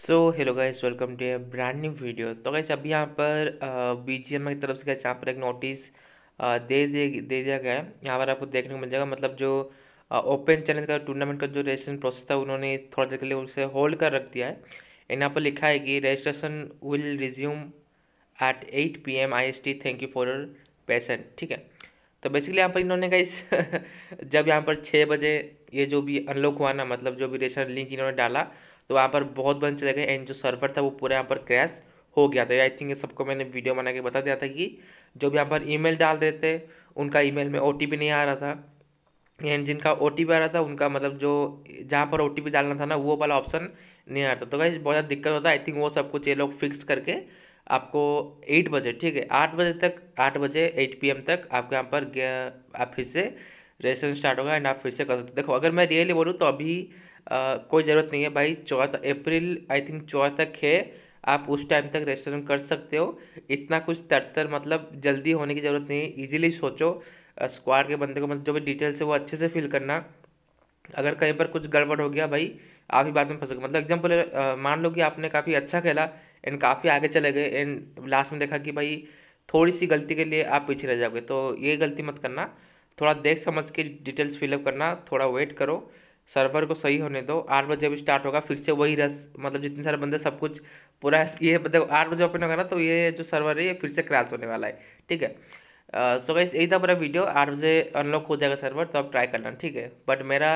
so hello guys welcome to a brand new video तो guys अभी यहाँ पर बी जी एम की तरफ से गाइस यहाँ पर एक नोटिस दे दे दे दिया गया है यहाँ पर आपको देखने को मिल जाएगा मतलब जो ओपन चैलेंज का टूर्नामेंट का जो रजिस्ट्रेशन प्रोसेस था उन्होंने थोड़ा देर के लिए उसे होल्ड कर रख दिया है एंड यहाँ पर लिखा है कि registration will resume at eight P M I S T thank you for your patient ठीक है तो बेसिकली यहाँ पर इन्होंने गाइस जब यहाँ पर छः बजे ये जो भी अनलॉक हुआ ना मतलब जो भी रेशन लिंक इन्होंने डाला तो वहाँ पर बहुत बंद चले गए एंड जो सर्वर था वो पूरा यहाँ पर क्रैश हो गया था आई थिंक ये सबको मैंने वीडियो बना के बता दिया था कि जो भी यहाँ पर ईमेल डाल रहे थे उनका ईमेल में ओ नहीं आ रहा था एंड जिनका ओ आ रहा था उनका मतलब जो जहाँ पर ओ डालना था ना वो वाला ऑप्शन नहीं आ रहा था तो भाई बहुत ज़्यादा दिक्कत होता है आई थिंक वो सब कुछ ये लोग फिक्स करके आपको एट बजे ठीक है आठ बजे तक आठ बजे एट पी तक आपके यहाँ पर आप फिर से रेशन स्टार्ट होगा एंड आप फिर से कर सकते हो देखो अगर मैं रियली बोलूँ तो अभी कोई ज़रूरत नहीं है भाई चौदह अप्रैल आई थिंक चौदह तक है आप उस टाइम तक रजिस्ट्रेशन कर सकते हो इतना कुछ तरतर मतलब जल्दी होने की ज़रूरत नहीं है ईजिली सोचो स्क्वाड के बंदे को मतलब जो भी डिटेल्स है वो अच्छे से फिल करना अगर कहीं पर कुछ गड़बड़ हो गया भाई आप ही बाद में फंसोगे मतलब एग्जाम्पल मान लो कि आपने काफ़ी अच्छा खेला एंड काफ़ी आगे चले गए एंड लास्ट में देखा कि भाई थोड़ी सी गलती के लिए आप पीछे रह जाओगे तो ये गलती मत करना थोड़ा देख समझ के डिटेल्स फिलअप करना थोड़ा वेट करो सर्वर को सही होने दो आठ बजे अभी स्टार्ट होगा फिर से वही रस मतलब जितने सारे बंदे सब कुछ पूरा ये देखो आठ बजे ओपन होगा ना तो ये जो सर्वर है ये फिर से क्रैश होने वाला है ठीक है सो गाइस यही था पूरा वीडियो आठ बजे अनलॉक हो जाएगा सर्वर तो आप ट्राई करना ठीक है बट मेरा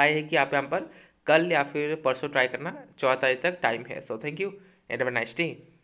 राय है कि आप यहाँ पर कल या फिर परसों ट्राई करना चौथ तारीख तक टाइम है so thank you and nice day